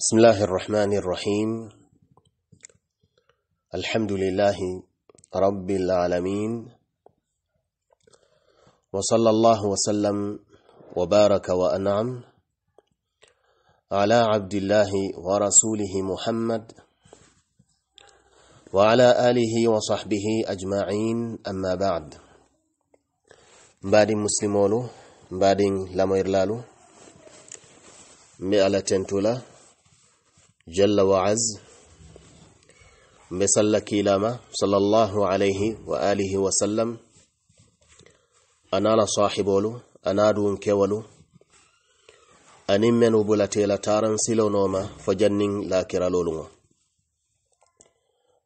بسم الله الرحمن الرحيم الحمد لله رب العالمين وصلى الله وسلم وبارك وانعم على عبد الله ورسوله محمد وعلى اله وصحبه اجمعين اما بعد بعد مسلمولو بعد لما يرلالو مئة تنتولا جل وعز مثل كيلاما صلى الله عليه وآله وسلم أنا صاحب ولو أنا دون كولو أني من بلتيلا تارن سيلونوما فجنن لا كرالولو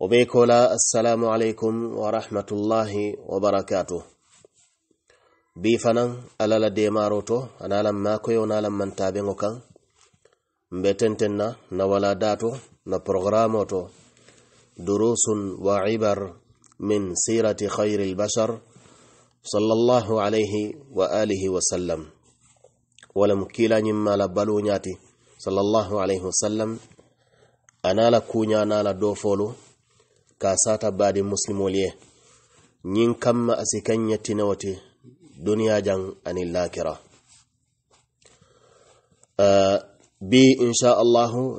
وبيكولا السلام عليكم ورحمة الله وبركاته بيفنا ألا لديماروتو أنا لما كيونا لما انتابنو كان mbetenten na dato na programo to durusun wa ibar min sirati khairil bashar sallallahu alayhi wa alihi wa sallam wala mukila nyimma la balu nyati sallallahu alayhi wa sallam anala kunya anala dofolo kasata badi muslimoliye nyin kamma asikanya tinawati duniya jan anil lakira uh, bi insha allahu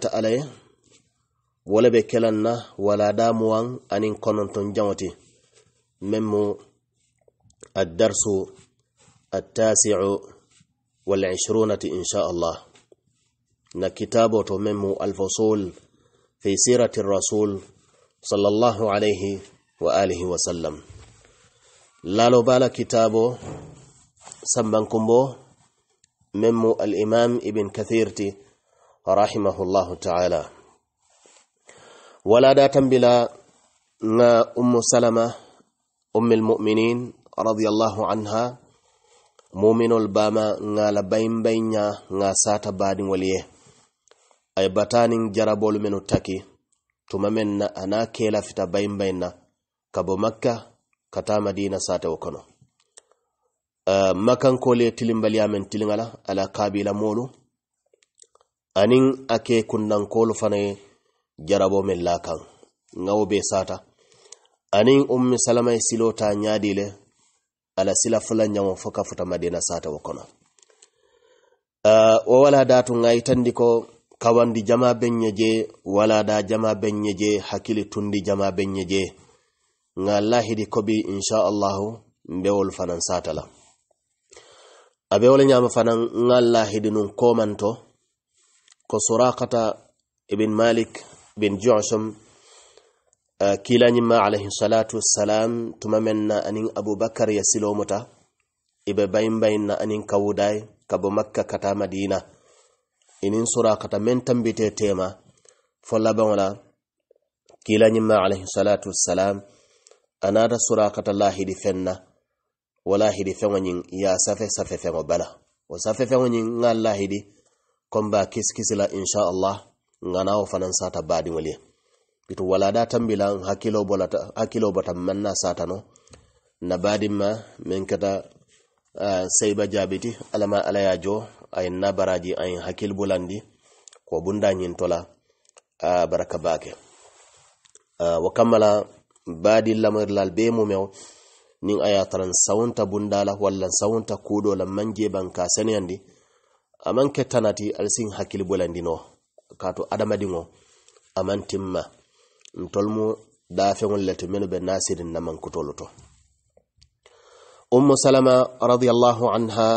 ta alaye wala be kelan na wala damuwan anin kononton jaŋoti meŋ mu addarsu attasiu walishirunati insha allah na kitabo to meŋ alfasul fi sirati rasul sallallahu alayhi wa alihi wa sallam lalo bala kitabo sambankumbo memo al-imam ibn kathir ti rahimahullahu ta'ala wala datan bila na ummu salama ummul mu'minin radiyallahu anha muminol bama nga la bayin baynya nga sata badin waliye ay batanin jarabolu menu taki tuma na ana kela fita bayin bayna kabo makka kata madina sata wakono Eh, makankole tilimbaliyamen tilingala ala kabila molu anin ake kunnankolu fana jarabo men lakan ngawo be sata anin ummi salamai silota nyadile ala sila fula nyamo foka futa madina sata wakona uh, eh, wala datu ngai tandiko kawandi jama benye je wala da jama benye je hakili tundi jama benye je ngalahidi kobi inshaallahu mbewol fanan sata la. abe wala nyama fanan ngalla hidinun komanto ko suraqata ibn malik ibn ju'sham eh, kilani ma alayhi salatu wassalam tuma menna anin abubakar ya silomuta ibe bayin bayin na anin kawudai kabo makka kata madina inin suraqata men tambite tema folla bangala kilani ma alayhi salatu wassalam anada suraqata lahidi fenna walahidi fɛŋo ñiŋ a safe safe fɛŋo bala wo safe fɛŋo ñiŋ ŋa lahidi comme kisikisi la inchallah ŋana wo fanaŋ sata baadiŋol ye bitu walada tambi la hakkilo bolata bota na satano na baadiŋ ma meŋ keta uh, seyba jaabiti alla ma ye jo a ye na baraji a hakkil bulandi ko bunda ñiŋ to uh, baraka baake uh, wo kamma la baadi lamarilaal bee mumeo nin a yataran sawunta bundala wallan sawunta kudolan mange ban ka sani yandi aman ke tanati alsin hakil bulandi no kato adamadingo aman timma ntolmu da fengol lati minu be nasirin na man kutoluto ummu salama radiyallahu anha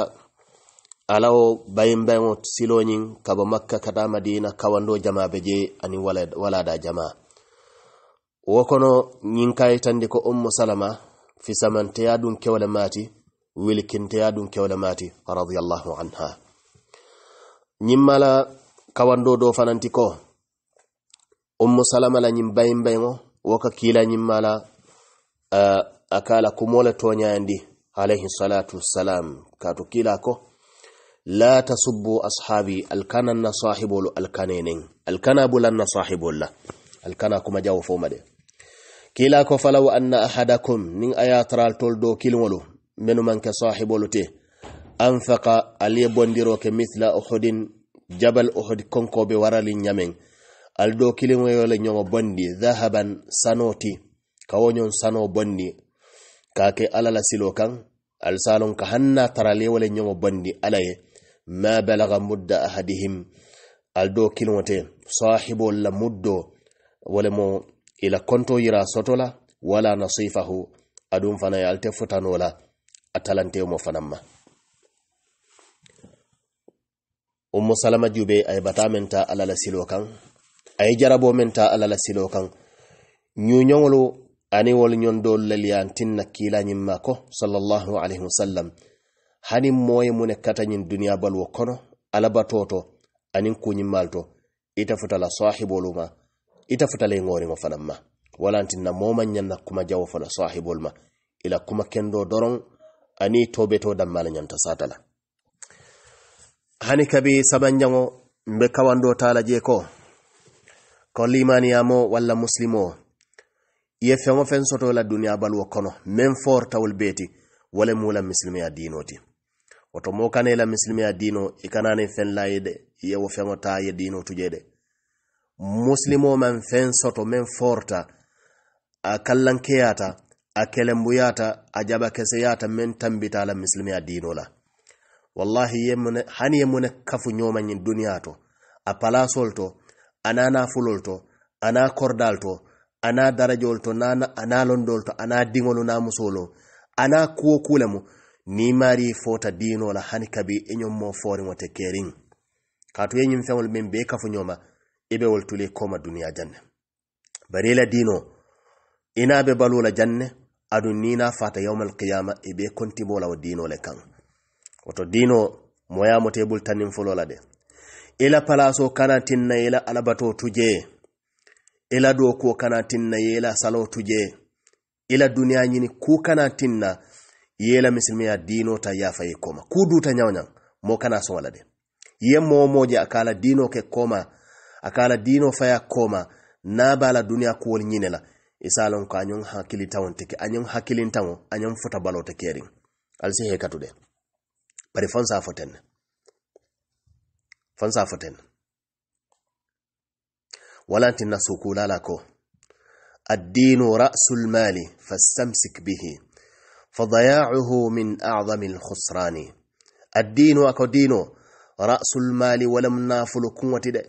alawo bayin bayin silonin kaba makka kada madina kawando jama beje ani wala da jama wokono nyinkai tandiko ummu salama في سمن تيادون كولماتي ولكن تيادون كولماتي رضي الله عنها نمالا كواندو دو فنانتيكو أم سلمة لا نيمباين بينو وكا akala kumola tonyandi alayhi salatu wassalam katukilako la tasubbu ashabi alkana na sahibul alkanenen alkana bulanna alkana kuma jawo fomade kila ko falaw anna ahadakum nin ayatral toldo kilwolu menu manke sahibolute anfaqa aliye bondiro ke misla uhudin jabal uhud be warali nyamen aldo kilimo yole nyoma bondi zahaban sanoti kawonyon sano bondi kake alala silo kan salon ka hanna tarale wala nyoma bondi alaye ma balaga mudda ahadihim aldo kilinwo te sahibo la muddo wala mo ila konto yira sotola wala nasifahu adum fana ye alte futanola a talantemo fanan ma ummu salama jube a ye bata men ta alala silo kan a ye jarabo men ta alala silo kan ɲuɲoŋolu ani wol ɲondol laliyantin na kilañin ma ko salallahu alaihi wasallam hani moye mune katañin duniya baluwo kono alabatoto anin kuñin malto ita futala sahibolu ma itafuta le ngori fanaŋ ma wala anti na moma nyanna kuma jawo fo sahibul ma ila kuma kendo doron ani tobeto damma la ñanta sata la hani kabi sabanjaŋo mbe kawando tala je ko ko limani amo wala muslimo ye fengo fen soto la duniya baluwo kono meŋ fortawol beeti wo le mu la misilimeya diino ti woto moo kana i la misilimeya diino i kana niŋ feŋ la ye ye wo fengo ta ye dino tujede muslimo men fen soto men forta a kallankeyata a kelembuyata a jabakeseyata men tambita la a dino la wallahi yemune hani yemune kafu ñomañin duniya to a palasol to ana nafulol to ana kordal to ana darajol to ana londol to ana diŋolu na musolo ana kuwo kulemu ni mari fota dino la hani kabi iñom foriŋo te keriŋ katu feŋol min be kafu ñoma ibe woltule koma duniya janne barela dino ina be balola janne adun nina fata yawmal qiyama ibe kontibola wa dino le kan woto dino moyamo tebul tanin fulola de ila palaso kana tinna ila alabato tuje ila doko kana tinna ila salo tuje ila duniya nyini ku kana tinna yela misilmiya dino ta yafa koma ku ta nyawnya mo kana so wala de ye mo moje akala dino ke koma akala dino faya koma na bala duniya kuwol ñine la isalon ko añon hakkilitawon teke añon hakkilintawo añon fota balo te kerin alsi he bari fansa foten fansa foten walantin na sukulala ko الدين رأس المال فاستمسك به فضياعه من أعظم الخسران الدين أكو دينو رأس المال ولم نافل كوة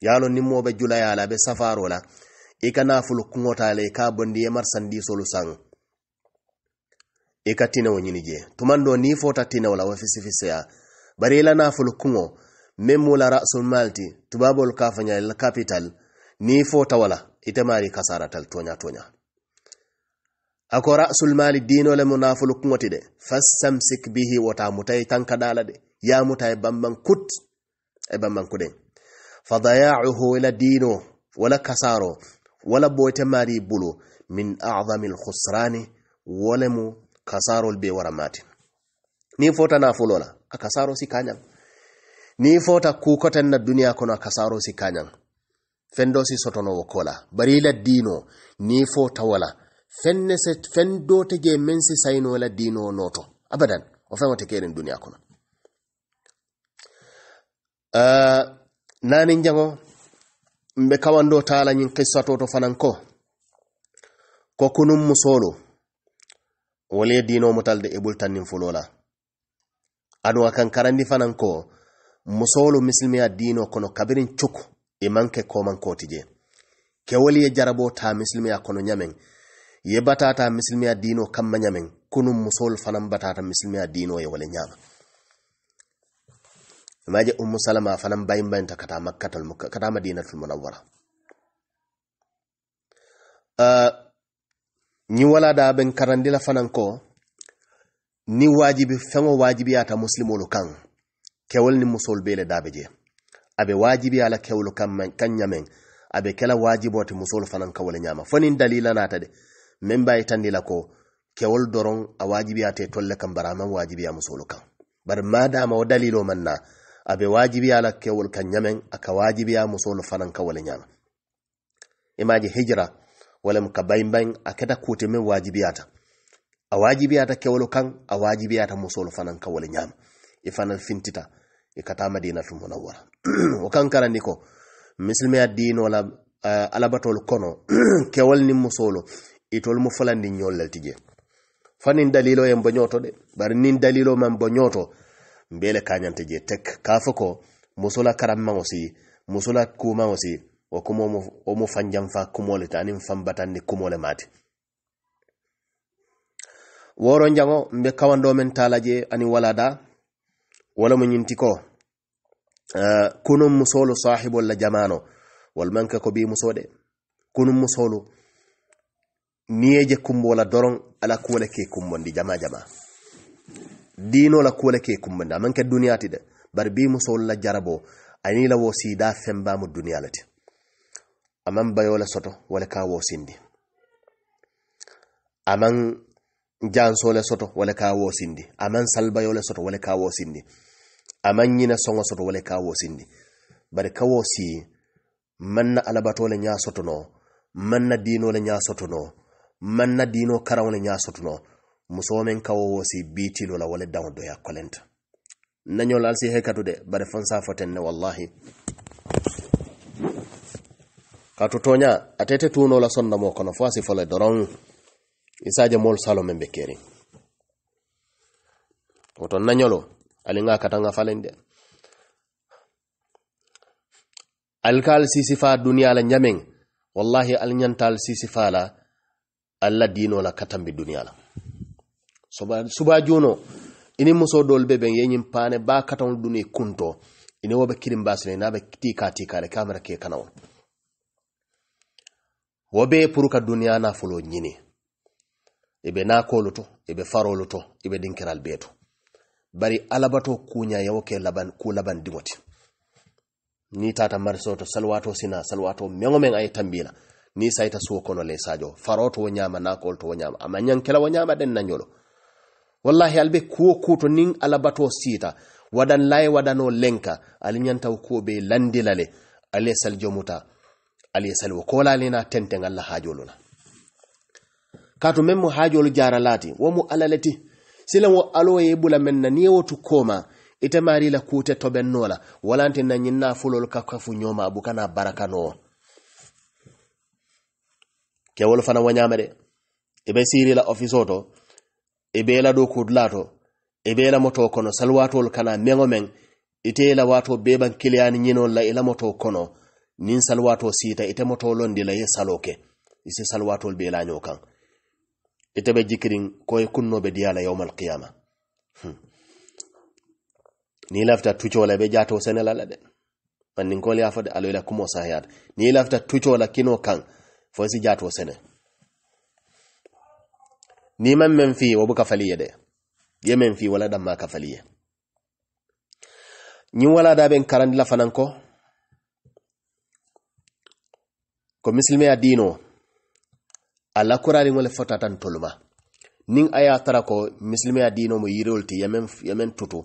yalo nimmoɓe julayala ɓe safarola ika e nafulu kuŋotale ka bondi ye marsandi solu saŋ ika e tinewo ñinije tumando ni fota tinewola wo fisifiseya bari ila e nafulu kuŋo meŋ mula rasul malti tubabolu ka fañalel capital ni fota wala ite mari kasaratal toña toña ako rasul mali dinole mu nafulu kuŋoti de fasamsik bihi wota mutaye tankadala de ya mutaye bambaŋ kut e bambaŋ kudeŋ fadayacuhu wala diino wala kasaro wala boyte maari bulo min acdami alkhusrani wolemu kasarol be wara matin ni fota nafulola a kasaro si kañan ni fota kukoten duniya kono kasaro si kañan fendo si sotonowo kola bari la diino ni fota wala fenne se fen si sayno la diino noto abadan o fen wote duniya kono nani jango mbe kawando tala nyin kissato to fananko ko kunum musolo wole dino mutalde e bultanin fulola adu akan karandi fananko musolo muslimi adino kono kabirin chuku e manke ko man ko tije ke wali e jarabo ta muslimi akono nyamen ye batata muslimi adino kamma nyamen kunum musol fanan batata muslimi adino e wale nyama ma je ummu salama fanan bayin bayin ta kata makkatal kata madinatul munawwara uh, ni wala da ben karandila fanan ko ni wajibi fengo wajibi ata muslimolu kan kewol ni musol bele dabe je abe wajibi ala kewolu kan men kanyamen abe kela wajiboti musol fanan kawole nyama fonin dalila nata de men bayi tandila ko kewol doron a wajibi ate tolle kan baraman wajibi a musolu kan bar ma dama o dalilo manna abe wajibi ala kewol kan ñamen aka wajibiya musolu fanan ka wole ñama imaji hijra walem ka akata aketa kuute men wajibiyata a wajibiyata kewolu kan a ata musolu fanan ka wole ñama i fintita ikata madina fi munawwara wo kan karandi ko misilimeya diino la uh, alabatolu kono kewol ni musolu itol mu falandi ñollel tije fanin dalilo en boñoto de bari nin dalilo man boñoto mbele ka nyamte je tek ka foko musola karammaŋo si musola kumaŋo si wo kuma wo mu fanjanfa kumole ti aniŋ fanbatanni kumole maati woronjaŋo mbe kawando men tala je aniŋ walada wala mu ñinti ko uh, eh, kunum musolu sahibol la jamano walman ke ko bi muso de kunum musolu niye je kumbola doron ala kuwole ke kumbondi jama jama dino la kuole ke kumbanda man ke duniya ti de bari bi musol la jarabo ani la wosi da femba mu duniya lati aman bayo la soto wala ka wosindi aman janso la soto wala ka wosindi aman salbayo la soto wala ka wosindi aman nyina songo soto wala ka wosindi bari ka wosi manna alabato le nya soto no manna dino le nya soto no manna dino karaw le nya soto no musomen kawo wosi biitilo la wala daŋo doya kolenta nanyo al si hekatu de bare fonsa foten ne wallahi katu toña atete tuno la sonna mo kono fasi asi fole doron isaje mol salo membe keri oto nañolo ali nga katanga falende alkal si sifa dunya la nyameng wallahi al nyantal si sifa la alladino la katambi dunya la suba juno ini muso dol be ben yenyim pane ba katon duni kunto ini wobe kirim basne na be ti tika tika le kamera ke kanaw wobe puruka dunya na fulo nyini ibe na koloto ibe faroloto ibe dinkeral beto bari alabato kunya yoke laban ku laban dimoti ni tata marsoto salwato sina salwato mengo men ay tambila ni saita suwo kono le sajo faroto wonyama na kolto wonyama amanyankela kala wonyama den nanyolo wallahi albe kuwo kuto nin alabato sita wadan laye wadano lenka ali ñantaw kuwo be landilale ali sal jomuta ali sal wo kolalina tenten allah hajoluna kato memmo hajolu jara lati wo mu alalati silan wo alo ye bula men na niye wotu koma ite mari la kute nola walante na nyinna fulol ka kafu ñoma abu kana ke kewol fana wañama ibe siri la office e bela do kudlato e bela moto kono salwatol kana mengo men ite la wato beban kiliani nyino la ila moto kono nin salwato sita ite moto londi la ye saloke isi salwatol bela nyokan ite be jikirin ko e kunno be diala yawmal qiyama hmm. ni lafta tucho la be jato senela la de man nin ko li afade alo ila kumo sahayat ni lafta tucho la kino kan fo si jato senela ni man men fi wo bu kafaliya de ye men fi wala dan ma kafaliya ni wala da ben karan la fanan ko ko muslimi adino ala qur'ani wala fota tan tuluma nin aya tara ko muslimi adino mo yirolti yemen yemen tutu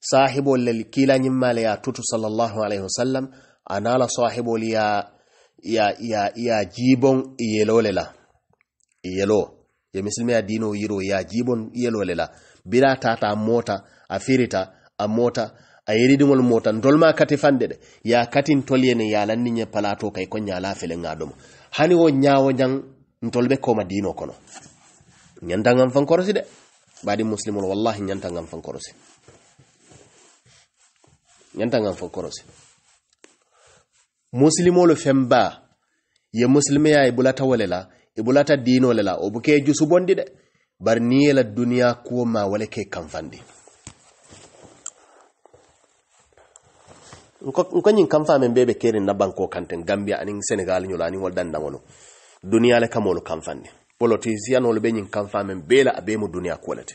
sahibo lel kila nyim male ya tutu sallallahu alaihi wasallam anala sahibo liya ya ya ya jibon yelolela yelo, lela. yelo. ye misilime a dino yiro ya jibon yelole la bira tata a mota a firita a mota a yiridiŋol mota ndolma kati fande de ya katin tol yene yalanni ye palato kay ko ñala fele ŋa domo hani wo ñawo jaŋ ntolbe koma dino kono ñanta ŋan fankorosi de badi muslimol wallahi ñanta ŋan fankorosi ñanta ŋan fankorosi muslimolu fen ba ye muslimeya e bulatawole la ibulata e dino lela o buke jusu bondi de bar ni yela duniya kuwo ma wale ke kan fandi nko nyin kan famen bebe kerin na banko kanten gambia anin senegal nyola anin wal danda wono duniya le kamolo kan fandi politisiya no be nyin kan famen bela abemu duniya kolete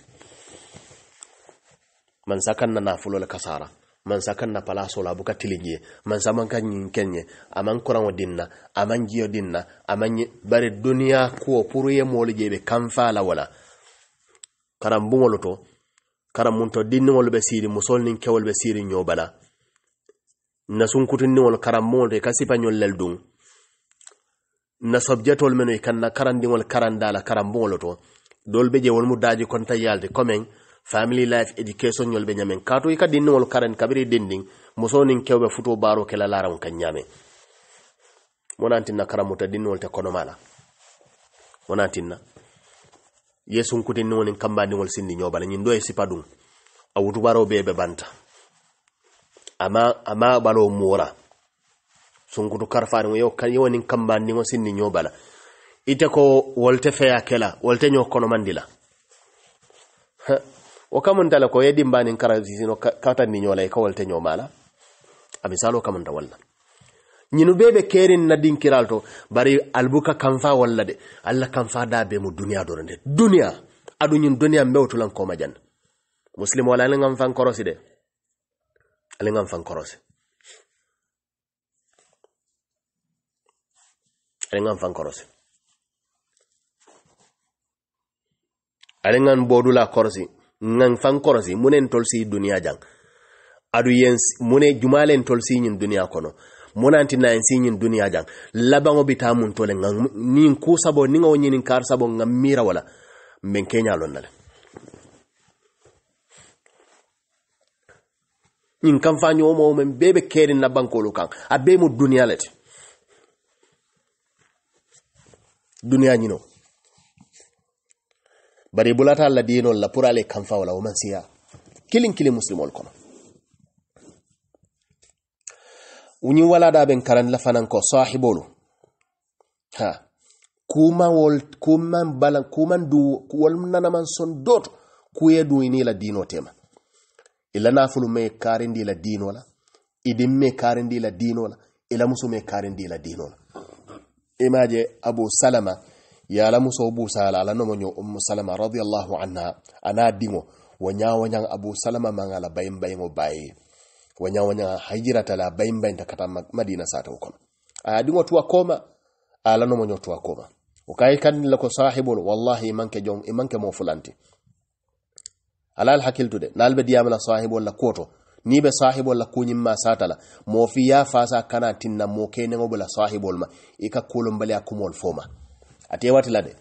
man sakanna na fulo le kasara man sa kanna pala sola bu ka tilingiye man sa man ka ɲin kenye aman kurango dinna aman jiyo dinna aman ɲi bari duniya kuwo puru ye moolu je be kanfa la wala karam bumolu to karam mun to dinniŋolu be siiri musolu nin kewolu be siiri ɲo bala nasunkutinniŋolu karam bumolu to i ka sipa ɲol lel duŋ nasobjetolu menu i kanna karandiŋolu karandala karam bumolu to dolu be je wolu mu daji konta yaalti komeŋ family life education ñol be ñamen kato i ka wol karen kabiri dinding musoo niŋ kewbe futuo baaroo ke la laaraŋo ka ñaame wo nantinna karamuta dindiŋolu te kono mala monanti na yesu sunkutindiŋo niŋ kambandiŋolu sindi ñoo bala ñiŋ do ye sipa duŋ a wutubaroo bee be banta ama ama baloo muura sunkutu karafaaniŋo yewo kamba niŋ kambandiŋo sindi ñoo la ite ko wolte feya ke wolte ñoo konomandi la wo kamunta le ko yedi dimbanin karazi sisino kata ni nyola e ka wolte nyomala a misalo kamunta walla ñinu be be kerin na din kiralto bari albuka kanfa walla de alla kanfa da be mu dunya do rende dunya adu nyin dunya duniya lan ko majan muslim wala ala ngam fan korosi de ala ngam fan korosi ala ngam fan korosi ala ngam bodula korosi ngan fan korosi munen tolsi duniya jang adu yen mune jumalen tolsi nyin duniya kono munanti na yen sinyin duniya jang labango bita mun tole ngan nin ku sabo nin o nyin kar sabo ngam mira wala men kenya lon nale nyin kan fa nyomo men bebe kedin na bankolo kan abe mu duniya lati duniya nyino bari bulata alla dino la pour kanfa wala o siya kilin kilin muslimol kono karan lafanan ko sahibolu ha kumawol kuman balan kuman du wol nanaman son la dino tema ila nafulu me karindi la dino la me karindi la dino la ila musu me karindi la dino la imaje abu salama yala muso bu sala ala no monyo ummu salama radiyallahu anha ana dingo wanya wanya abu salama mangala bayin bayin o bayi wanya wanya hajira tala bayin bayin kata madina sata ukon aya ah, dingo tuwa koma ala no monyo tuwa koma ukai kan lako sahibul wallahi manke jom imanke mo fulanti ala al hakiltu de nalbe diamala sahibul la koto ni be sahibol la kuñim ma satala mo fi ya fasa kana tinna mo kene ngo bula sahibol ma ika kulum bala kumol foma ate wati lade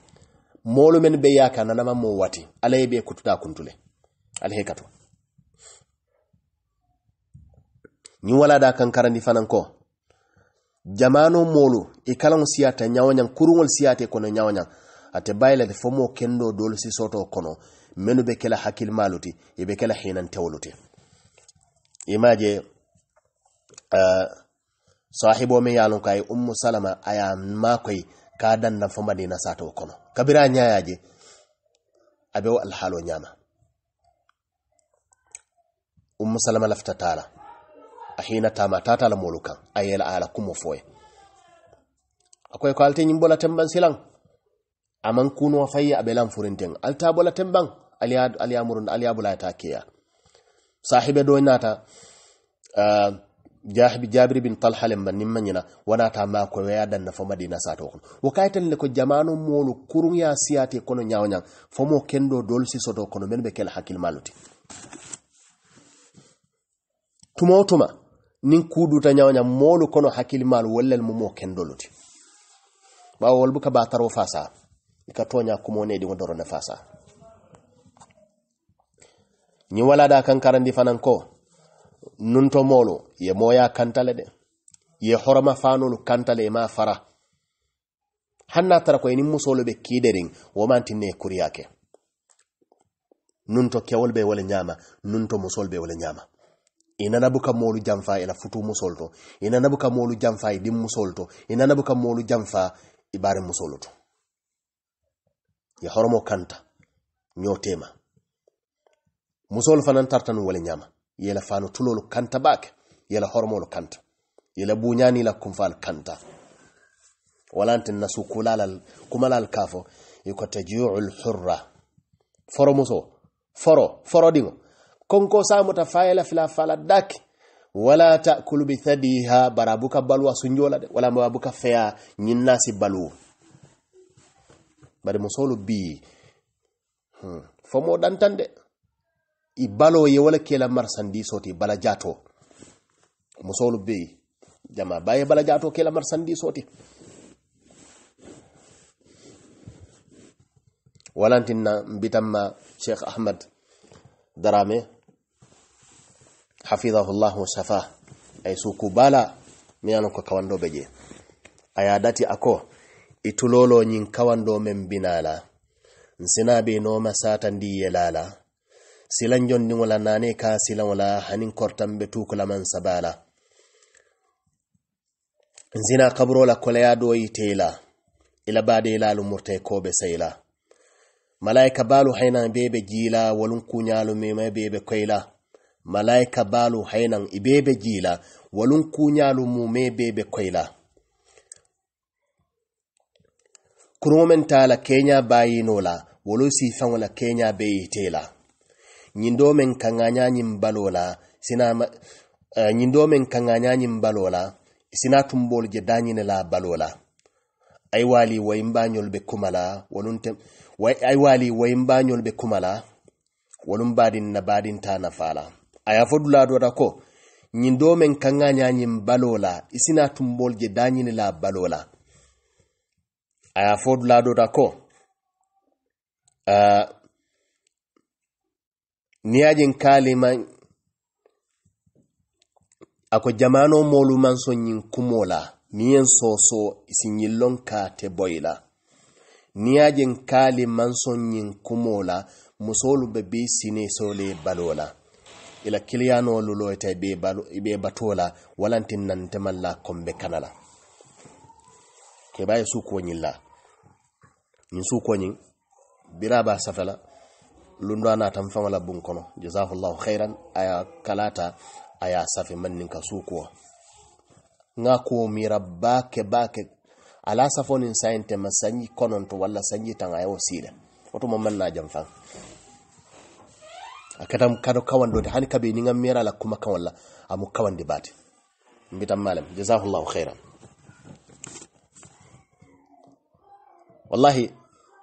moolu men be yaka na mo wati ala be kututa kuntule ala he kato wala da kankarandi fanaŋ ko jamano moolu i kalaŋo siyata ñawoñaŋ kuruŋolu siyata kono ñawoñaŋ ate bayilate de fomo kendo dol si soto kono menu be kala hakil maluti i be kela hinantewolu ti imaje uh, sahibo me ye a loŋ ummu salama aya ye ka danna fa madina sato kono kabira ñayaje abewo alhaalo nyama. ummu salama lafta tala a hina tama tatala molu kan a yela ala kumo foye akoye ko alte ñimbola temban silan aman kunuwa fayya abe lan furinten alta bola temban aliyamurun aliyabulata keya sahibe do nata uh, jabir bin talhalen man nimman wana ta ma ko ya dan na fama dina sa to kun wakaitan le ko jamanu molu kurun ya siyate kono nyaawnya fomo kendo dol si soto kono men be kel hakil maluti tuma tuma nin kudu ta nyaawnya molu kono hakil mal wallal mo kendo luti ba wol buka ba taro fasa ka tonya kuma ne di wodoro na fasa ni wala da kan karandi fanan ko Nunto nuntomolu ye moya kantale de ye horoma fanolu kantale ma fara hanna tara koye nin musolu be kiiderin womantinne kuriya ke nunto kewol be wala nyama, nunto musol be wala ñama inana buka molu jamfa ila futu musol to inana buka molu jamfa idim musol to inana buka molu jamfa ibare musol to ya horomo kanta ñotema musol fanan tartan wala nyama. yela fano tulolo kanta bak yela hormolo kanta yela bunyani la kumfal kanta walantin nasu kulalal kumalal kafo yuko tajiyul hurra foro muso foro foro dingo konko samota fayela fila fala dak wala taakulu bi thadiha barabuka balwa sunjola de wala mabuka fea nyinnasi balu bare musolu bi hmm. fomo dantande i balo ye wala kela sandi soti bala jato musolu be jama baye bala jato kela sandi soti walantinna bitamma sheikh ahmad darame hafidhahullah wa safa ay bala miyano ko kawando beje aya dati ako itulolo nyin kawando men binala nsina be no masata ndiye lala silan jondi wala nane ka silan wala hanin kortan be tukulaman sabala zina kabrola kolaya do yitela ila bade ila lumurte ko be sayla malaika balu haynan bebe jila walun kunyalu meme bebe koyla malaika balu haynan ibebe jila walun kunyalu mu me bebe koyla kurumen tala kenya bayinola wolu sifan wala kenya be yitela ñindo men ka ñañin balola sina eh, balola sina tumbol je dañine la balola ay wali wayin bañol be kumala wolunte way ay wali wayin bañol be kumala wolum badin na badin ta na fala aya fo do da ko ñindo men kanga ñañin balola sina tumbol je dañine la balola aya fo do da ko uh, eh, niyajin kaliman ako jamano molu manso nyin kumola miyen soso isinyilon kate boila niyajin kali manso nyin kumola musolu bebi sine sole balola ila kiliyano lulo ita ibe batola walantin nan temalla kombe kanala ke baye su ko nyilla min su ko nyin biraba safala lundu ana tan fama labun kono jazahullahu khairan aya kalata aya safi mannin ka sukuwa nga ko mira ke bake ala safonin sayinte masanyi konon to wala sanyi tan ayo sida wato mamman na jamfan akatam kado kawan do hani kabe ni ngam mira la kuma kan walla amu kawan debate mbitam malam jazahullahu khairan wallahi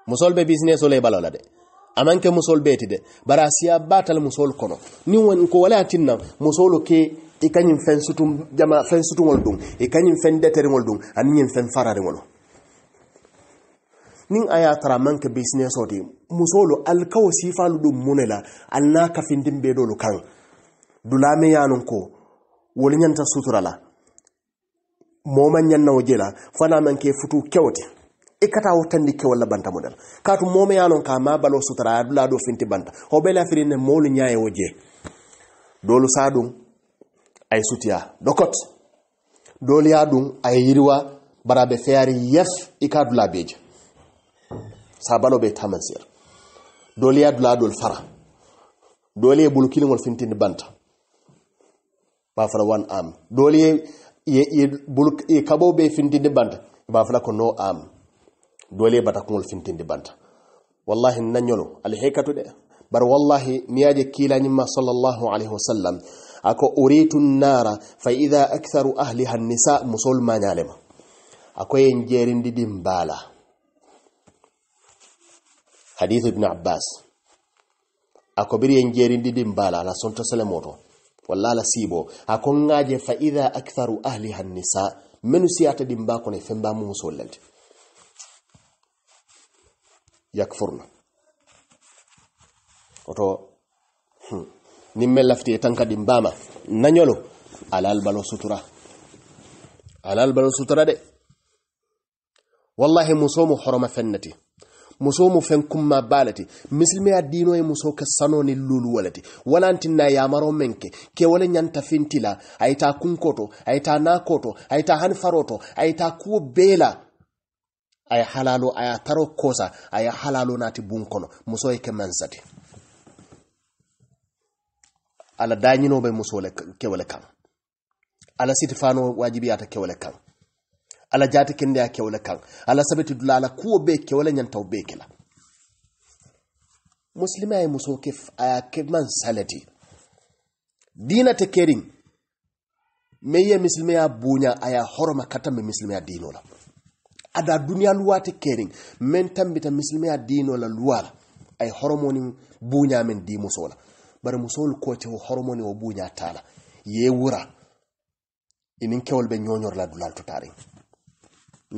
musolbe business ole balola de a amanke musol beti de bara siya batal musol kono ni won ko wala tinna musol ke i e kañin fen sutum jama fen wol dum i e kañin fen wol dum ani ñin fen farare wol a aya tara manke business o ti musolu al sifalu ɗum dum la ali na dim be dolu kaŋ dulame yanun ko wol nyanta sutura la moma ñannawo je la fana manke futu kewte i wotandi wo tandi ke walla banta mo kaatu moome lon ka ma baloo sutara a dula do finti banta o be lafiri ne moolu ñaaye wo jee a ye sutiya dokot doolu ye dun a ye yiriwa yef i ka dula be tamanseer doolu ye fara doolu ye bulu kiliŋol fintindi banta baa fala one arm doolu ye ye bulu be fintindi banta baa fala ko no am dole bata kungol fintindi banta wallahi nanyolo alhikatu de bar wallahi miyaje kilañimma sallllahu sallallahu alaihi wasallam ako uritu nara fa idha aktharu ahliha nisa musol mañalema akoyen jerindi ɗin mbaala hadith ibn abbas ako biri en jerindi ɗin mbaala ala sonto salamoto walla ala siibo ako ngaje fa idha aktharu ahliha nisa menu siyata ɗin mba kono fembamu musol yakfurna oto hmm. nimme lafti e tan mbama alal balo sutura alal balo sutura de wallahi musomu horoma fennati musomu fen balati muslimi adino e muso ke sanoni lulu walati ya maro menke ke wala nyanta fintila aita kunkoto aita nakoto aita hanfaroto aita kubela Aya ye halalo a taro kosa aya ye halalo naati bun kono muso ye ke mansati ala dañino be muso le kewole kan ala sitifano wajibiyata kewole kan ala jati kendeya kewole kan ala sabiti dula ala kuwo be kewole ñantaw be kela muslima ye muso ke aya ke mansalati dina te kerin me ye ya buña aya horoma katta me misilimeya dino la ada duniya luwate kering men tambita muslimiya dinola luwala ay horomoni buñamen di musola bara musol kote o horomoni o buña tala ye wura inin kewol be ñoñor la dulal to tari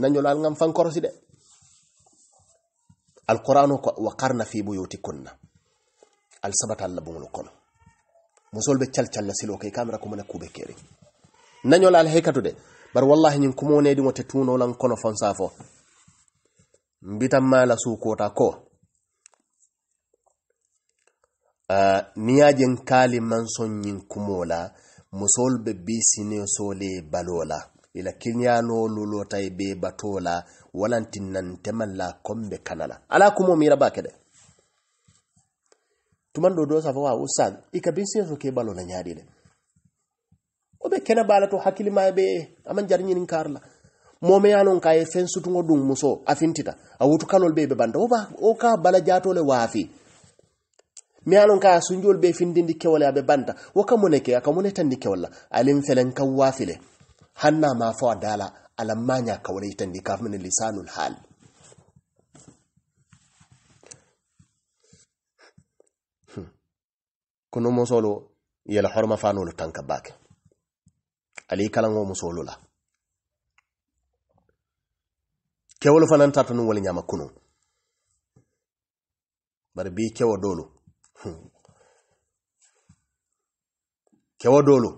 nanyo lal ngam fankoro si de alquran ko wa qarna fi buyuti kunna al sabata al labul kon musol be chal chal la silo kay kamera ko mana kubekere nanyo lal hekatu de bar wallahi nyin kumo ne din wata tuno lan kono fonsafo mbitan mala su kota ko Uh, ah, niyajin kaliman son yin kumola musol be bisine sole balola ila kinyano lulotay be batola walantin nan temalla kombe kanala ala kumo mira ba de tuman do do sa wa usad ika bisine so ke balola nyaadi de o be kene bala to hakilima be aman jar nyin karla momi yanon kay ye fen sutugo ɗum muso afintita fintita a wutu kalol be ɓe banda oba o ka bala jato le wafi mi yanon ka sunjol be findindi kewole be banta woka muneke aka mune tandi kewolla alin felen ka wafile hanna ma fo a dala ka maña kawole yitandi min lisanul hal hmm. kono solo yela horma fanolu tanka bake kalan wo musolu la kewolu fanaŋ tata nuŋ wali nyama kunu bari bi kewo dolo kewo dolo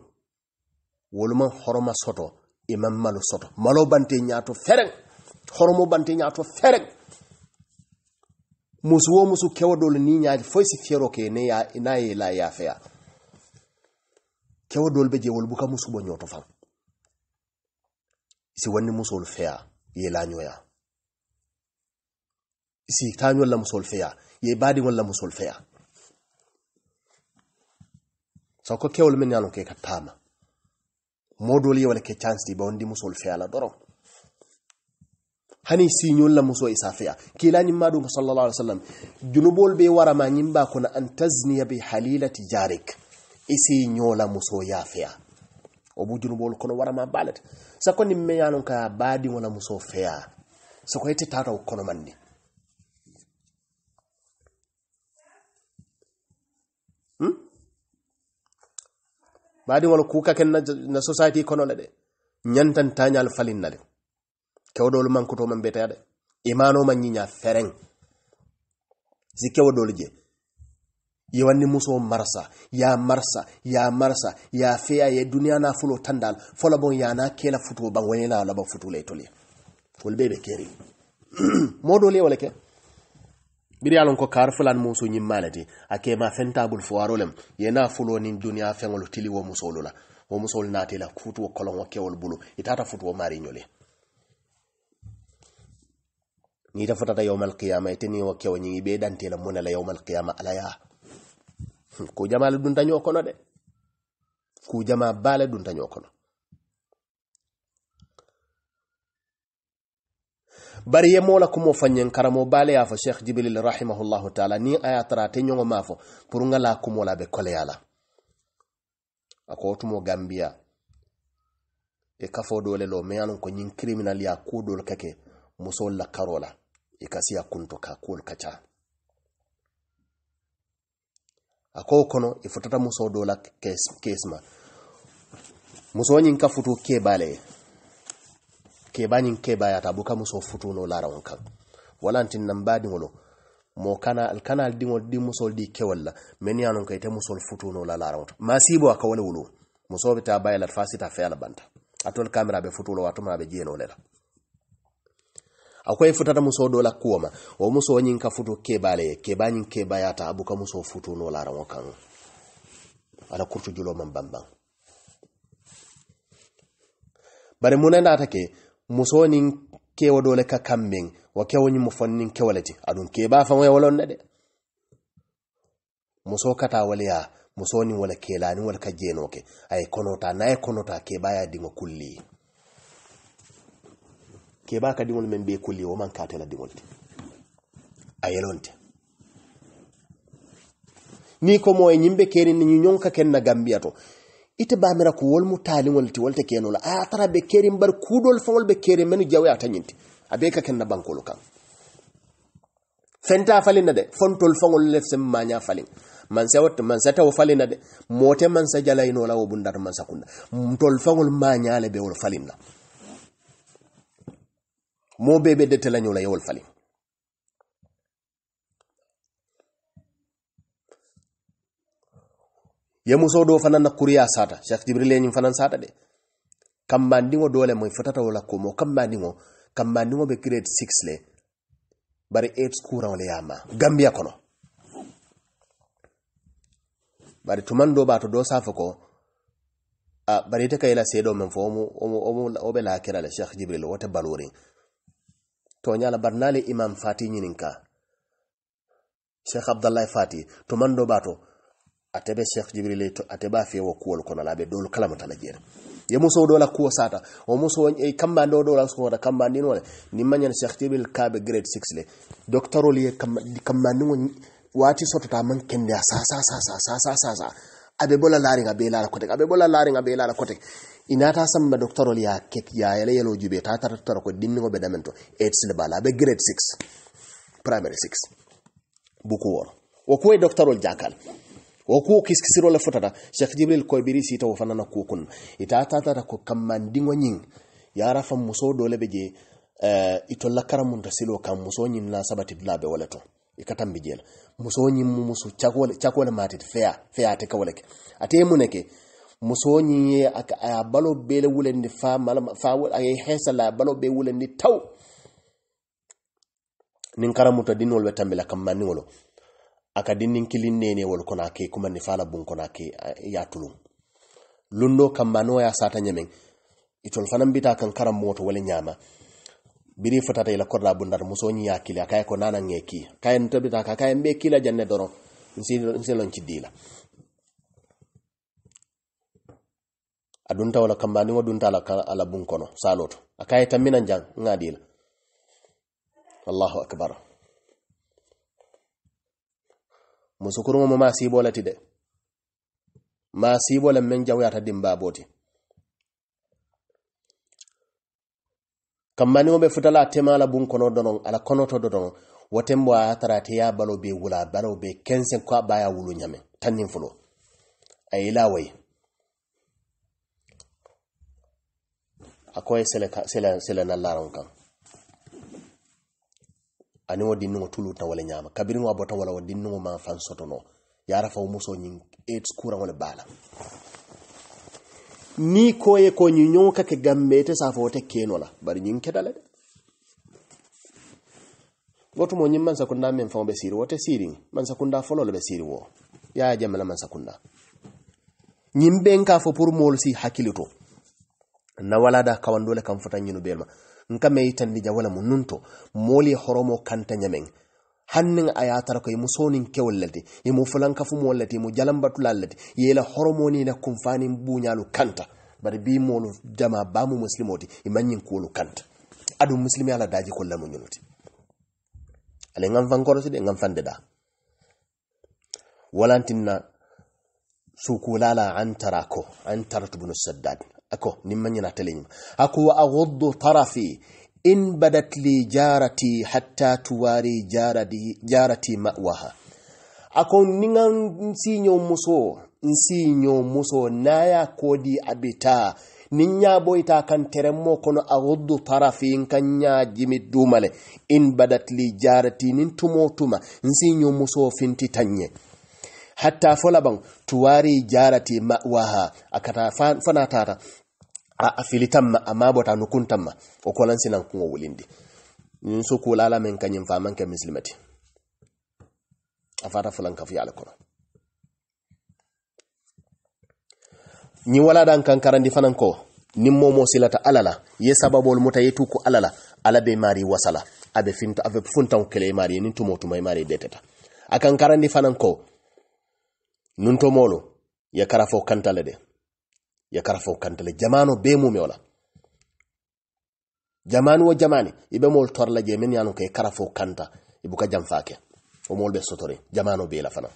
woluma horoma soto i malu soto malo bante ñaato fereŋ horomo bante ñaato fereŋ musu wo musu kewo dolo ni nyaaji foyi si fiyero ke ne ya, na la ya fea kewo dol be jewol buka musubo nyoto fan isi wanni musol feya ye lañoya isi tañol la musol feya ye baadiŋol la musol feya saw ko kewol men yalon ke ka taama modol ye wala ke chance di bawndi musol feya la doron hani siñol la muso isa feya kilañim maɗum sallallah alih w sallam junubol be warama ñimba kono an tasniya bi halilati jarik isi ñola muso yafeya o bujunubol kono warama balata sakko ni meyanon ka badiwola muso feya soko yette tataw kono manni hmm? badiwol kuka ken na society konole de ñantan tañal falinna de kewɗol mankutoma mbiyeteya de imanoma ñiña fereng si kewɗol je ye wanni muso marasa ya marasa ya marasa ya feya ye duniya na fulo tandal fola bon ya na kela futu ban wani na laba futu le tole wol bebe keri modo le wala ke biri alon ko kar fulan muso nyim malati ake ma fentabul fuwarolem ye na fulo nin duniya fengol tili wo muso lula wo muso na tela futu kolon wa kewol bulu itata futu mari nyole ni ta yawmal qiyamah itini wa kewo nyingi be munala yawmal qiyamah alaya ko jamale ɗum daño kono de ku jama baale ɗum daño kono bari ye mola mo fanyen karamo baale ya fa cheikh jibril rahimahullahu taala ni aya tara te ñogo ma fo pour ngala kumola be koleyala ako tumo gambia e kafo dole lo me yanon ko ñin criminal ya kuɗol kake musol la karola e kasi ya kunto ka kuol kaca a k'o kɔnɔ i futata musow dɔw la ma muso ɲin ka futu keba le ye keba ɲin keba yata a buka muso futu no laraŋo kaŋ walantin nan ba diŋo lo mo kana alkana al diŋol di muso di kewol la men ye ka ite musol futu no la laraŋo to masibo a ka wole wulu muso be ta baye la fasi ta fe ala banta atol kamera be futu lo watuma be jeno le la akwaye futata muso dola kuoma o muso nyin ka futu kebale kebanyin kebaya ta abuka muso futu no lara wakan ala kurtu julo man bambang bare munenda take muso nin kewo dole ka kambing wa kewo nyin mufonnin kewalati adun ke ba fa waya walon de muso kata waliya muso nin wala kelani wala ke ay konota nay konota kebaya dingo kulli ke baka dimol men be kulli o man k'a katela dimolti a yelonte ni ko moye ñimɓe keni ni ñonka ken na gambiya to ite bamira ko wolmu taaliŋol ti wolte kenola a tara be kerin bar kuudol faŋol be kerin menu jawe a tañinti a be ka ken na bankolu kaŋ fenta na de fontol faŋol le sem maña falin mansa wat mansa taw falinna de mote mansa jalayinola wo bundar mansa kunda ntol faŋol maña le be wol falinna mo be be dette lañola yewol falin yemuso do fana na kuriya sata cheikh jibril yen fana sata de kamma ndingo dole moy fotata wala ko mo kamma ndingo kamma ndingo be grade 6 le bari 8 kura wala yama gambia kono bari tuman do bato do safo ko a bari te kayla sedo men fo mo o be la kira le cheikh jibril wote balorin toñala barnali imam fati ñininka cheikh abdallah fati to mando bato atebe cheikh jibril to ateba fi wo kuwol kono labe dol kalamata la jere ye muso do la kuwo sata o muso won e kamba do do la so da kamba ni wala ni manyan cheikh jibril kabe grade 6 le doctorol ye kamba ni won wati sotota man kende sa sa sa sa sa sa sa abe bola laringa be la kote abe bola laringa be la kote inata samba doctorol ya kek ya yala yalo jube ta tar tar ko dinno be damen to et sile bala be grade 6 primary 6 buku wor o ko doctorol jakal o ko kiskisiro la fotata cheikh jibril ko biri sita o fanana ko kun ita ta tar ko kamman dingo nyin ya rafa muso dole be je uh, ito la karam mun tasilo kam muso nyin la sabati bla be walato e katam bijel muso nyin mu muso chakole chakole matit fea fea te kawleke ate muneke musoñiye aka aya balo bele wulendi fa malama fa aye hesala balo be wulendi taw nin karamuta dinol be tambila kamma ni wolo aka dinnin kilin nene wol kona ke kuma ni fa la bun kona ke ya tulu lundo kamma no ya sata nyamen itol fanan bita kan karam moto wala nyama biri fatata ila korda bundar musoñi ya kila kay ko nanan ngeki kay ntabita ka kay be kila janne doro nsin nsin lon ci dila adunta wala kambani wa dunta ala ala bun kono saloto akaye tamminan jang ngadila allahu akbar musukuruma mo ma sibola de ma sibola men jawyata dimba boti kambani wo be futala tema ala bun kono donon ala konoto donon wotembo a tarate ya balo be wula balo be kensen ko baya wulu nyame tannin fulo ayila wayi akoye sele nallaron kan ani wo dinnuŋo tulunta wo le ñama kabiriŋo a bota wala wo dinnuŋo ma fan sotono yarafawo muso ñiŋ ets kuraŋo le bala ni koye ko ñiŋ ñoŋo ka ke gambe ite safo wo te keno la bari ñiŋ keta le de wo tumo ñiŋ mansakunda meŋ faŋo be siiri wo te siiriŋ mansakunda folo le be siiri wo ye a jamela mansakunda ñiŋ beŋ ka fo pur moolu si hakkili to na walada kawandole kam fota ñinu belma nka meyitandi ja wala mu nunto horomo kanta ñameŋ hannin a ko musonin kewol leti mu fulankafumool leti i mu jalambatulal leti ye i la horomoni la kunfanin kanta bari bi moolu dama baamu musilimo ti i kanta aduŋ musilimiya la daaji kol la ale ŋan fan korosi de ŋan fan de daa walantin ko an taratu saddad ako nimma ñinatalenima hakowa agoddo tarafi in badat li jarati hatta tuwari jarati, jarati mawaha ako niŋan siño muso nsiño muso naya kodi abita nin ñaboyta kan terenmo kono awoddu tarafi nkan ña jimi dumale in badat li jarati nin tumo tuma nsiño muso finti tanye hatta folaban tuwari jarati mawaha akata fanatata fa a afili tamma amma bota nukun tamma o kolan sinan kungo wulindi nin so kula ala men kanyin faman ka muslimati fata fulan kafi alquran ni wala dan kan karandi fanan ko nin momo silata alala ye sababol muta yetu ko alala ala be mari wasala abe finta abe funtan kele mari nin tumo tumo mari deteta akan karandi fanan ko nun to molo ya karafo kantale de yakara fo kantale jamano be mume wala jamani wo jamani ibe mol torla je men yanu ke kara fo ka ibuka jamfake o mol be sotore jamano be la fana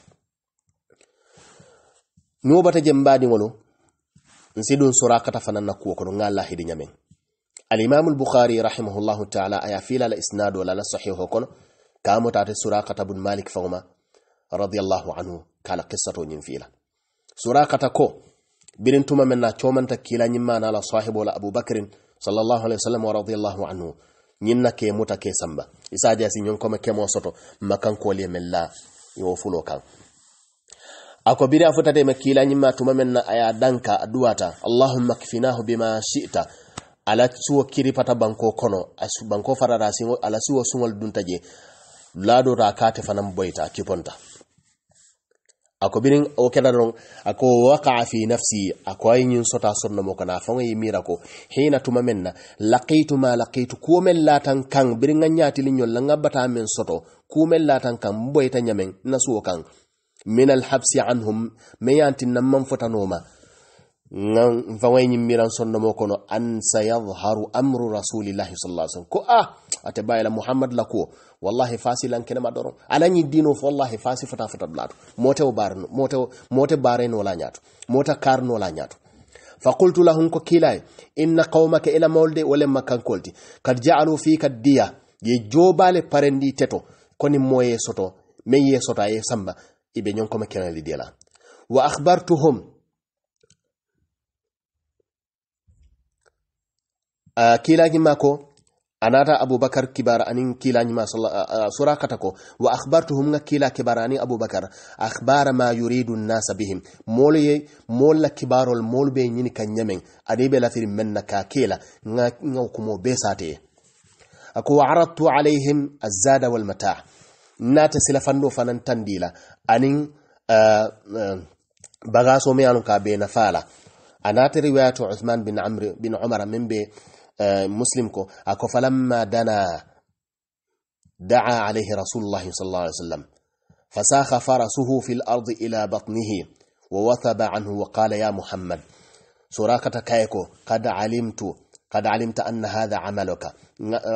no bata jembadi wolo nsidun surakata fana na kuwa kono ngalla hidi nyamen al-imam al-bukhari rahimahullahu ta'ala aya fila la isnad wala la sahih kono kamo tata surakata bun malik fawma radiyallahu anhu kala qissatu nyin fila surakata ko birin tuma men na comanta kila nyimma na ala sahibu la abubakrin sallallahu alaihi wasallam wa radiyallahu anhu nyinna ke muta ke samba isaje asi nyon koma ke mosoto makan ko le mella yo fulo kan ako biri afuta de makila nyimma tuma men na aya danka aduata allahumma kfinahu bima shi'ta ala suwo kiri pata banko kono asu banko farara singo ala suwo sungol duntaje lado rakate fanan boyta kiponta ako binin o kela ron ako waka fi nafsi ako ayin sota sonno mo kana fa ngi mira ko hina tuma menna laqitu ma laqitu ko men latan kan birin nyati linyo la bata men soto ko men latan kan boyta nyamen nasu kan min al habsi anhum mayantin nam man fotanoma ngan fa ngi miran sonno mo kono an sayadhharu amru rasulillahi sallallahu alaihi wasallam ko ah ate bayla muhammad la ko wallahi fasi lan kene doro alani dino fo wallahi fasi fata fata blato mote o barno mote mote bare no la nyato mota kar no la nyato فقلت لهم كيلاي ان قومك الى مولد kolti kad ja'alu قد جعلوا ye jobale parendi teto koni moye soto سوتو ye سوتا اي samba ibe nyon ko makena li dela wa akhbartuhum Uh, kila mako anata abubakar kibar anin kilañima sura katako wa akhbartuhum ga kila kibar anin abubakar akhbara ma yuridu nasa bihim moolu ye kibarol moolu be ñini ka ñamen ani be lafiri men na ka kela ga kumo be sate ako wa aradtu alayhim azada nata sila fando fanan tandila anin uh, uh, bagaso me anu be nafala anata riwayatu uthman bin amr bin umar min be آه، مسلم کو اكو فلما دنا دعا عليه رسول الله صلى الله عليه وسلم فساخ فرسه في الارض الى بطنه ووثب عنه وقال يا محمد سراقه كايكو قد علمت kad alimta anna hadha amaluka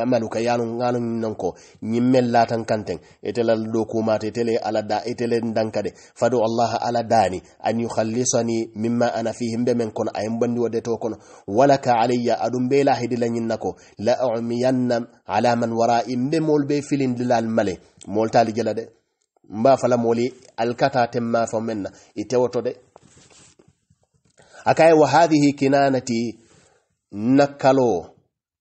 amaluka yalun ngalun nanko nyimmel latan kanten itela do kumata itele ala da itele dankade fadu allah ala dani an yukhallisani mimma ana fihi mbe men kono ayem bandi wode to kono walaka alayya adum be la hidila nyinnako la umiyanna ala man wara mbe mol be filin dilal male mol tali jela de mba fala moli alkata temma fo menna itewoto de akaye wa hadhihi kinanati na kaloo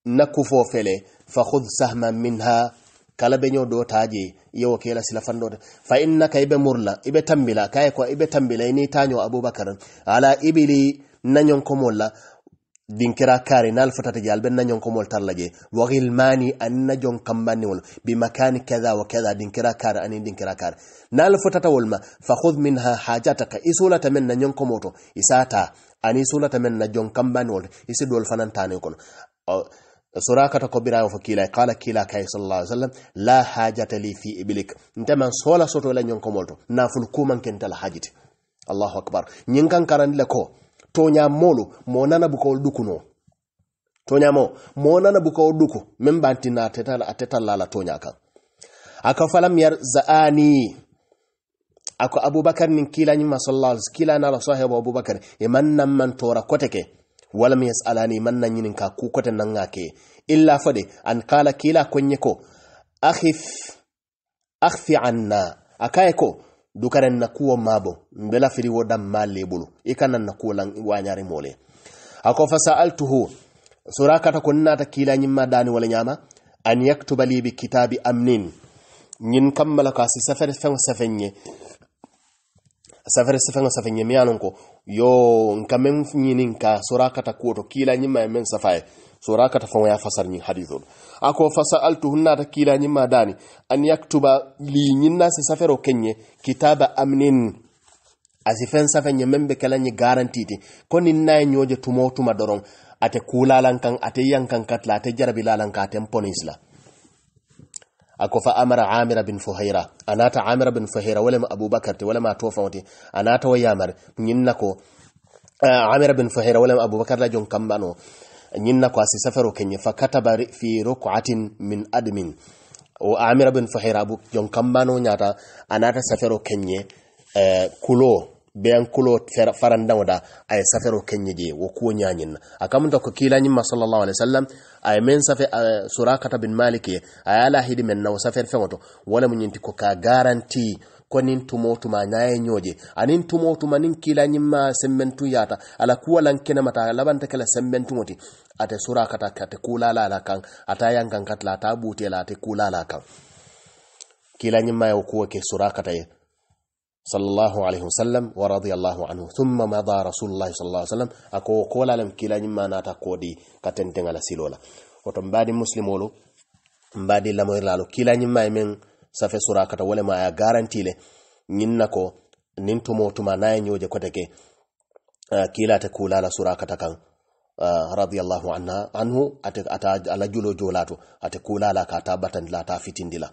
na kufoo fele fa khud sahman minha kala be ñoo do taaje yewo kela sila fandode fa innaka ibe murla ibe tambila kay e ko ibe tambila ni tanyo abubakar ala ibili nañon ko molla din dinkira kari nal fatata jal ben nañon ko mol tarlaje wa ghilmani an najon kambani wol bi makani kaza wa kaza din kira kare an din dinkira kari nal fatata wolma fa khud minha hajataka isulata min nañon ko moto isata ani sula tamen na jon kambani wol isi dol fanan tane kono sura kata ko birayo fo kila qala kila kay sallallahu alaihi wasallam la hajata li fi iblik ntema sola soto la nyon ko molto naful kuman ken tal hajiti allahu akbar nyingan karan le ko tonya molu mo bu ko dukuno tonya mo mo bu ko duku mem bantina tetal atetal la tonya kan akafalam yar zaani ako abubakar nin kila na la sahibu abubakar e man nan man tora kote ke mi yasalani man nan ñinin ka ku kote nan ngake illa fade an kala kila kunye ko akhif akhfi anna akaye ko dukaren na kuwa mabo mbela firi woda male malle bulu ikanan na kuwo lan wanyare mole ako fasaltuhu suraka ta kunna ta kila ma madani wala nyama an yaktuba li bi kitabi amnin ñin kammala kasi safar fa safenye safere sefeŋa safe ñemiyanon ko yo nka men ñinin ka sora kata kuwoto kiila ñimma e men safa ye sora kata faŋoya fasar nyi hadisol ako fasa altuhunnata kiila ñimma dani an yaktuba li ñinna si safero kenye kitaba amnin asi fen safe men be kala nyi garantiti ko nin naye ñoje tumo tuma doron ate kuulalan kan ate yan kan katla ate jarabi lalan ka aten ponis la ako fa amara amira bin fuhaira anata amira bin fuhaira wala abubakar te wala ma tofa wote anata wayamar nyinna ko eh, amira bin fuhaira wala abubakar la jon kambano nyinna ko asi safaro kenye fa fakataba fi ruk'atin min admin o amira bin fuhaira bu jon kambano nyata anata safaro kenye eh, kulo beyankulo farandaŋoda a ye safero kenñe je wa kuwa ñañin na a kamunta ko kiilañimma sallallahu alaihi wasallam a ye men safe surakata bin maliki a ye ala hidi men na wo safer feŋo to wo lemu ñinti ko ka garanti ko nin tumo tuma ñaye a nin tumo tuma nin kiilañimma semmentu ta ala kuwa lan kenemata a ta labanta kela semmentuŋo ti ate surakata ate kulala ala kaŋ ata yankaŋ katila ata buutela ate kulala kaŋ kiilañimma ma wo kuwa ke surakata ye صلى الله عليه وسلم ورضي الله عنه ثم مضى رسول الله صلى الله عليه وسلم اكو كولا لم كلا نما ناتا كودي كتنتن على سيلولا وتم بعد مسلمولو mbadi lamoyir lalo kila ñimmaye men safe surakata kata wolema aya garanti le ñin na ko nin tumo tuma naye ñoje kote ke ah, kila te kulala sura kan radiyallahu anha anhu ate ata ala julo jolato ate kula la ka tabatan la ta fitindila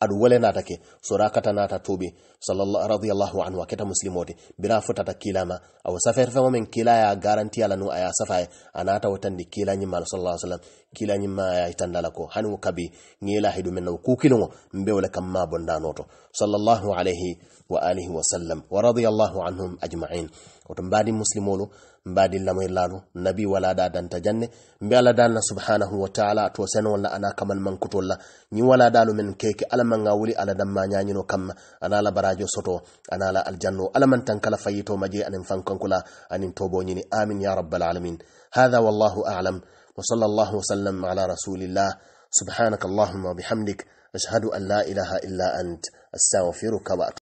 adu wale na take sura kata na ta tobe sallallahu radiyallahu anhu aketa muslimoti bila futa ta kilama aw safar fa min kila ya garanti ala nu aya safai anata watan di kila nyima sallallahu alaihi wasallam kila nyima ya itandala ko hanu kabi ngila hidu men ku kilongo mbe wala ma bonda noto sallallahu alaihi wa alihi wa sallam wa radiyallahu anhum ajma'in otumbadi muslimolu mbadillamo lalu nabi wala da danta janne mbi ala dalna subhanahu wa ta'ala to sen wala ana kamal man la ni wala dalu men keke ala man wuli ala damma nyanyino kam ana la barajo soto ana la aljanno ala man tankala fayito maji anin fankankula anin tobo nyini amin ya rabbal alamin hadha wallahu a'lam wa sallallahu sallam ala rasulillah subhanakallahumma wa bihamdik ashhadu an la ilaha illa ant astaghfiruka wa